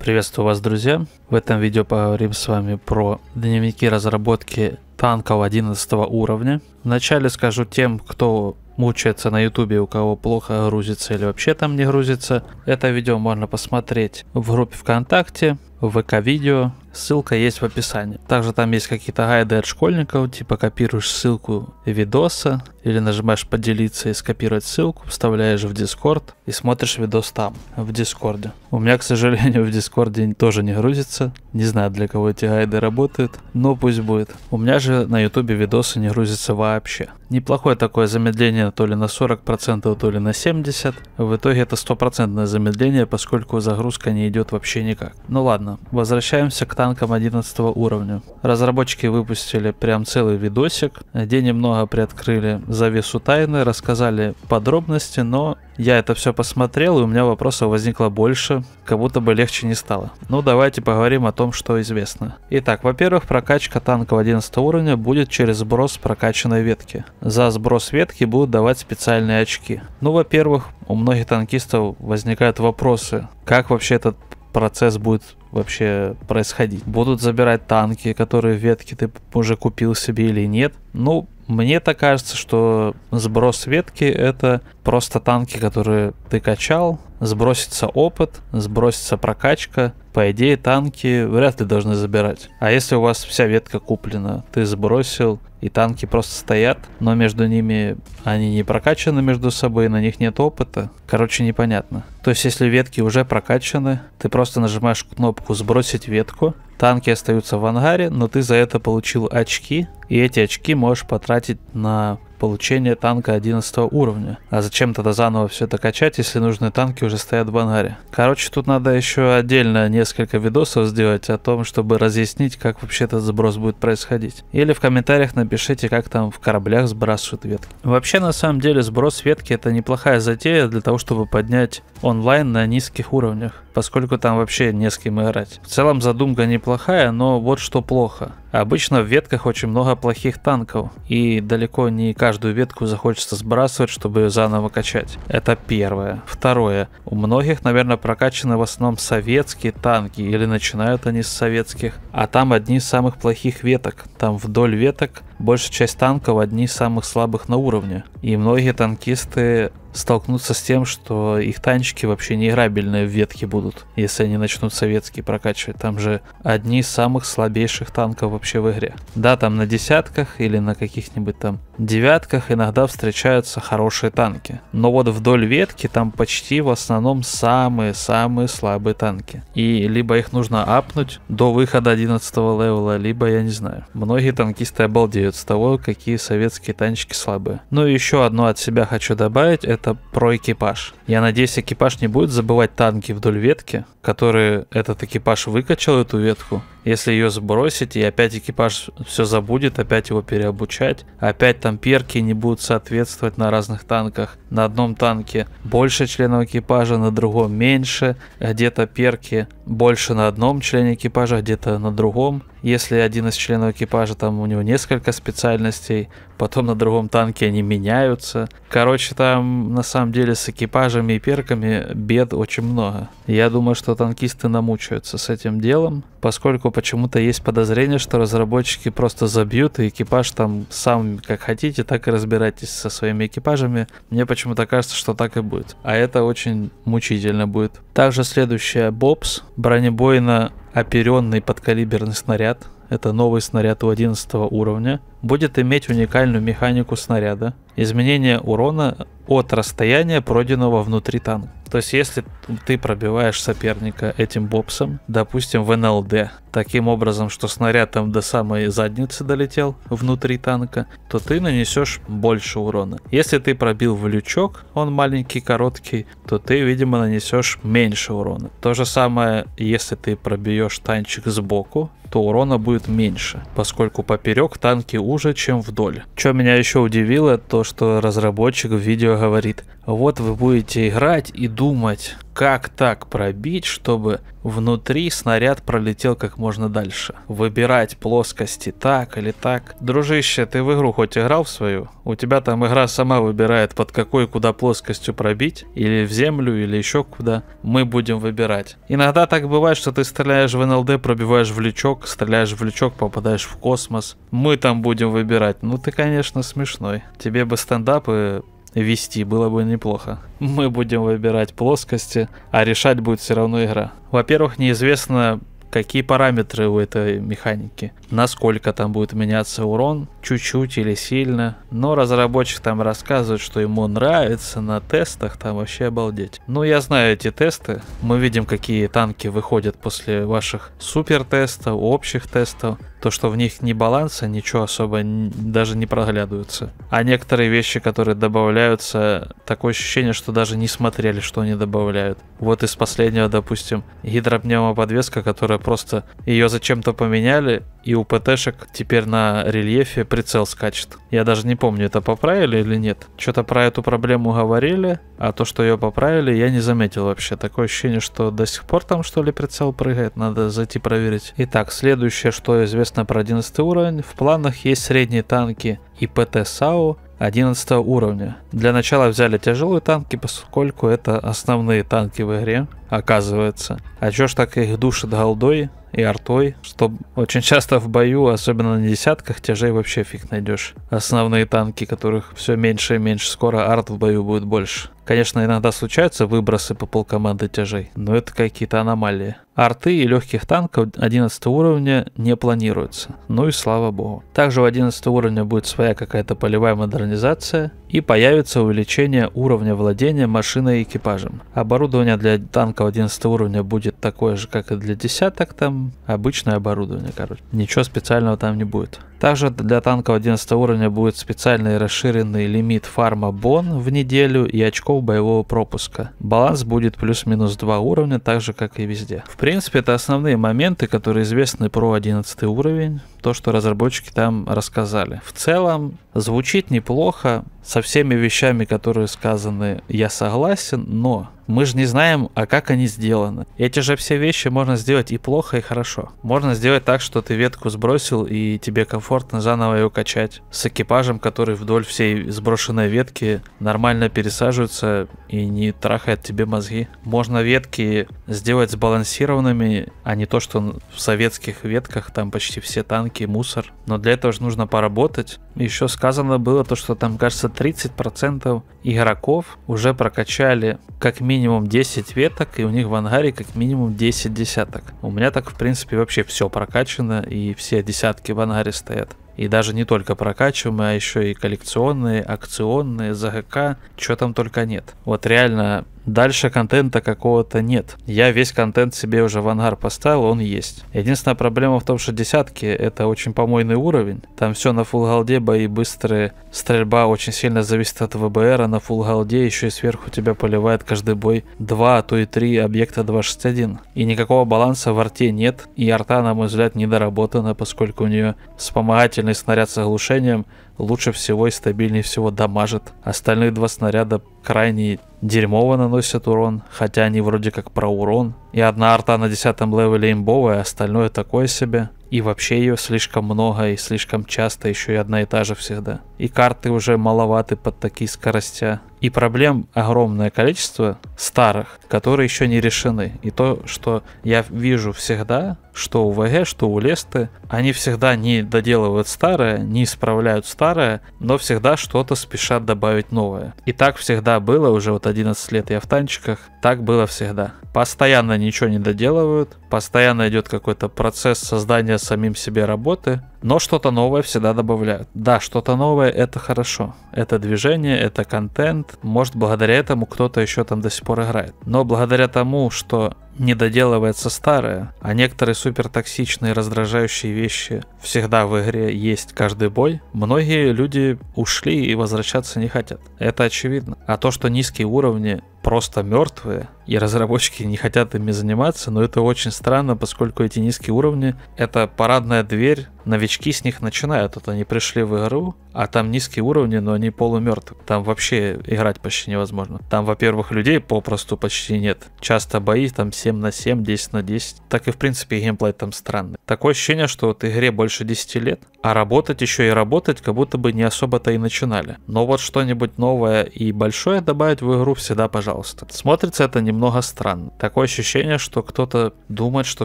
Приветствую вас, друзья! В этом видео поговорим с вами про дневники разработки танков 11 уровня. Вначале скажу тем, кто мучается на ютубе, у кого плохо грузится или вообще там не грузится. Это видео можно посмотреть в группе ВКонтакте, в ВК-видео, Ссылка есть в описании. Также там есть какие-то гайды от школьников, типа копируешь ссылку видоса или нажимаешь поделиться и скопировать ссылку, вставляешь в Discord и смотришь видос там, в Дискорде. У меня, к сожалению, в Дискорде тоже не грузится. Не знаю, для кого эти гайды работают, но пусть будет. У меня же на Ютубе видосы не грузятся вообще. Неплохое такое замедление то ли на 40%, то ли на 70%. В итоге это стопроцентное замедление, поскольку загрузка не идет вообще никак. Ну ладно, возвращаемся к танком 11 уровня. Разработчики выпустили прям целый видосик, где немного приоткрыли завесу тайны, рассказали подробности, но я это все посмотрел, и у меня вопросов возникло больше, как будто бы легче не стало. Ну давайте поговорим о том, что известно. Итак, во-первых, прокачка танков 11 уровня будет через сброс прокачанной ветки. За сброс ветки будут давать специальные очки. Ну, во-первых, у многих танкистов возникают вопросы, как вообще этот процесс будет вообще происходить. Будут забирать танки, которые ветки ты уже купил себе или нет. Ну, мне-то кажется, что сброс ветки это просто танки, которые ты качал, сбросится опыт, сбросится прокачка. По идее, танки вряд ли должны забирать. А если у вас вся ветка куплена, ты сбросил, и танки просто стоят, но между ними они не прокачаны между собой, на них нет опыта. Короче, непонятно. То есть, если ветки уже прокачаны, ты просто нажимаешь кнопку «Сбросить ветку», танки остаются в ангаре, но ты за это получил очки, и эти очки можешь потратить на получения танка 11 уровня. А зачем тогда заново все это качать, если нужные танки уже стоят в бангаре? Короче, тут надо еще отдельно несколько видосов сделать о том, чтобы разъяснить, как вообще этот сброс будет происходить. Или в комментариях напишите, как там в кораблях сбрасывают ветки. Вообще, на самом деле, сброс ветки это неплохая затея для того, чтобы поднять онлайн на низких уровнях поскольку там вообще не с кем играть. В целом задумка неплохая, но вот что плохо. Обычно в ветках очень много плохих танков, и далеко не каждую ветку захочется сбрасывать, чтобы ее заново качать. Это первое. Второе. У многих, наверное, прокачаны в основном советские танки, или начинают они с советских, а там одни из самых плохих веток. Там вдоль веток большая часть танков одни из самых слабых на уровне. И многие танкисты столкнуться с тем, что их танчики вообще неиграбельные в ветке будут, если они начнут советские прокачивать. Там же одни из самых слабейших танков вообще в игре. Да, там на десятках или на каких-нибудь там девятках иногда встречаются хорошие танки. Но вот вдоль ветки там почти в основном самые-самые слабые танки. И либо их нужно апнуть до выхода 11 левела, либо я не знаю. Многие танкисты обалдеют с того, какие советские танчики слабые. Ну и еще одно от себя хочу добавить, это про экипаж. Я надеюсь, экипаж не будет забывать танки вдоль ветки, которые этот экипаж выкачал эту ветку. Если ее сбросить, и опять экипаж все забудет, опять его переобучать, опять там перки не будут соответствовать на разных танках. На одном танке больше членов экипажа, на другом меньше. Где-то перки больше на одном члене экипажа, где-то на другом если один из членов экипажа, там у него несколько специальностей, потом на другом танке они меняются. Короче, там на самом деле с экипажами и перками бед очень много. Я думаю, что танкисты намучаются с этим делом, поскольку почему-то есть подозрение, что разработчики просто забьют, и экипаж там сам как хотите, так и разбирайтесь со своими экипажами. Мне почему-то кажется, что так и будет. А это очень мучительно будет. Также следующая Бобс, бронебойно оперенный подкалиберный снаряд. Это новый снаряд у 11 уровня будет иметь уникальную механику снаряда, изменение урона от расстояния, пройденного внутри танка. То есть, если ты пробиваешь соперника этим бобсом, допустим, в НЛД, таким образом, что снаряд там до самой задницы долетел внутри танка, то ты нанесешь больше урона. Если ты пробил в лючок, он маленький, короткий, то ты, видимо, нанесешь меньше урона. То же самое, если ты пробьешь танчик сбоку, то урона будет меньше, поскольку поперек танки уже, чем вдоль. Что меня еще удивило, то что разработчик в видео говорит, вот вы будете играть и думать, как так пробить, чтобы внутри снаряд пролетел как можно дальше? Выбирать плоскости так или так? Дружище, ты в игру хоть играл в свою? У тебя там игра сама выбирает, под какой куда плоскостью пробить, или в землю, или еще куда. Мы будем выбирать. Иногда так бывает, что ты стреляешь в НЛД, пробиваешь в лючок, стреляешь в лючок, попадаешь в космос. Мы там будем выбирать. Ну ты, конечно, смешной. Тебе бы стендапы вести было бы неплохо. Мы будем выбирать плоскости, а решать будет все равно игра. Во-первых, неизвестно, какие параметры у этой механики насколько там будет меняться урон, чуть-чуть или сильно. Но разработчик там рассказывает, что ему нравится на тестах, там вообще обалдеть. Ну, я знаю эти тесты. Мы видим, какие танки выходят после ваших супер тестов, общих тестов. То, что в них не баланса, ничего особо даже не проглядывается. А некоторые вещи, которые добавляются, такое ощущение, что даже не смотрели, что они добавляют. Вот из последнего, допустим, гидропневмоподвеска, которая просто... Ее зачем-то поменяли, и у ПТшек теперь на рельефе прицел скачет. Я даже не помню, это поправили или нет. Что-то про эту проблему говорили, а то, что ее поправили, я не заметил вообще. Такое ощущение, что до сих пор там что ли прицел прыгает, надо зайти проверить. Итак, следующее, что известно про 11 уровень. В планах есть средние танки и ПТ САУ, 11 уровня. Для начала взяли тяжелые танки, поскольку это основные танки в игре, оказывается. А чё ж так их душит голдой? и артой, что очень часто в бою, особенно на десятках, тяжей вообще фиг найдешь. Основные танки, которых все меньше и меньше, скоро арт в бою будет больше. Конечно, иногда случаются выбросы по полкоманды тяжей, но это какие-то аномалии. Арты и легких танков 11 уровня не планируется. Ну и слава богу. Также у 11 уровня будет своя какая-то полевая модернизация, и появится увеличение уровня владения машиной и экипажем. Оборудование для танков 11 уровня будет такое же, как и для десяток, там обычное оборудование, короче. Ничего специального там не будет. Также для танков 11 уровня будет специальный расширенный лимит фарма бон в неделю и очков боевого пропуска. Баланс будет плюс-минус 2 уровня, так же как и везде. В принципе, это основные моменты, которые известны про 11 уровень, то, что разработчики там рассказали. В целом, звучит неплохо, со всеми вещами, которые сказаны, я согласен, но мы же не знаем, а как они сделаны. Эти же все вещи можно сделать и плохо, и хорошо. Можно сделать так, что ты ветку сбросил, и тебе комфортно заново ее качать. С экипажем, который вдоль всей сброшенной ветки нормально пересаживается и не трахает тебе мозги. Можно ветки сделать сбалансированными, а не то, что в советских ветках там почти все танки, мусор. Но для этого же нужно поработать. Еще сказано было то, что там, кажется, 30% игроков уже прокачали как минимум минимум 10 веток, и у них в ангаре как минимум 10 десяток. У меня так, в принципе, вообще все прокачано, и все десятки в ангаре стоят. И даже не только прокачиваемые, а еще и коллекционные, акционные, ЗГК, чего там только нет. Вот реально Дальше контента какого-то нет. Я весь контент себе уже в ангар поставил, он есть. Единственная проблема в том, что десятки это очень помойный уровень. Там все на фул голде, бои быстрые. Стрельба очень сильно зависит от ВБР, а на фул голде еще и сверху тебя поливает каждый бой 2, а то и 3 объекта 261. И никакого баланса в арте нет, и арта, на мой взгляд, недоработана, поскольку у нее вспомогательный снаряд с оглушением лучше всего и стабильнее всего дамажит. Остальные два снаряда крайне дерьмово наносят урон, хотя они вроде как про урон. И одна арта на 10 левеле имбовая, остальное такое себе. И вообще ее слишком много и слишком часто, еще и одна и та же всегда. И карты уже маловаты под такие скоростя. И проблем огромное количество старых, которые еще не решены. И то, что я вижу всегда, что у ВГ, что у Лесты, они всегда не доделывают старое, не исправляют старое, но всегда что-то спешат добавить новое. И так всегда было, уже вот 11 лет я в танчиках, так было всегда. Постоянно ничего не доделывают, постоянно идет какой-то процесс создания самим себе работы, но что-то новое всегда добавляют. Да, что-то новое это хорошо. Это движение, это контент. Может, благодаря этому кто-то еще там до сих пор играет. Но благодаря тому, что не доделывается старое, а некоторые супер токсичные раздражающие вещи всегда в игре есть каждый бой, многие люди ушли и возвращаться не хотят. Это очевидно. А то, что низкие уровни просто мертвые, и разработчики не хотят ими заниматься, но это очень странно, поскольку эти низкие уровни — это парадная дверь новички с них начинают. Вот они пришли в игру, а там низкие уровни, но они полумертвы. Там вообще играть почти невозможно. Там, во-первых, людей попросту почти нет. Часто бои там 7 на 7, 10 на 10. Так и, в принципе, геймплей там странный. Такое ощущение, что вот игре больше 10 лет, а работать еще и работать, как будто бы не особо-то и начинали. Но вот что-нибудь новое и большое добавить в игру всегда пожалуйста. Смотрится это немного странно. Такое ощущение, что кто-то думает, что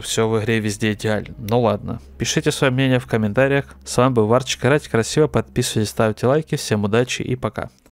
все в игре везде идеально. Ну ладно. Пишите свое мнение в в комментариях. С вами был Варчик Каратик. Красиво подписывайтесь, ставьте лайки. Всем удачи и пока.